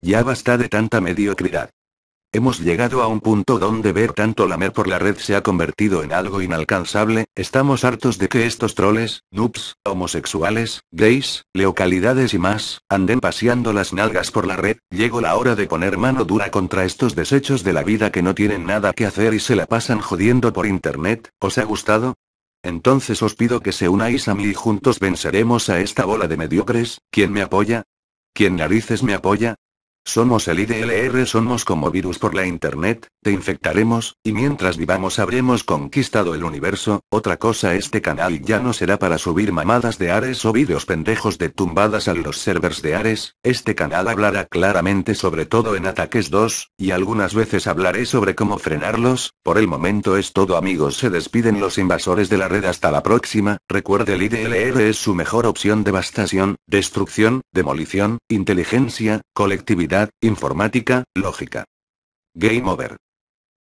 Ya basta de tanta mediocridad. Hemos llegado a un punto donde ver tanto lamer por la red se ha convertido en algo inalcanzable, estamos hartos de que estos troles, noobs, homosexuales, gays, leocalidades y más, anden paseando las nalgas por la red, llegó la hora de poner mano dura contra estos desechos de la vida que no tienen nada que hacer y se la pasan jodiendo por internet, ¿os ha gustado? Entonces os pido que se unáis a mí y juntos venceremos a esta bola de mediocres, ¿quién me apoya? ¿Quién narices me apoya? Somos el IDLR, somos como virus por la Internet, te infectaremos, y mientras vivamos habremos conquistado el universo, otra cosa este canal ya no será para subir mamadas de Ares o vídeos pendejos de tumbadas a los servers de Ares, este canal hablará claramente sobre todo en ataques 2, y algunas veces hablaré sobre cómo frenarlos, por el momento es todo amigos se despiden los invasores de la red hasta la próxima, recuerde el IDLR es su mejor opción devastación, destrucción, demolición, inteligencia, colectividad, informática, lógica. Game over.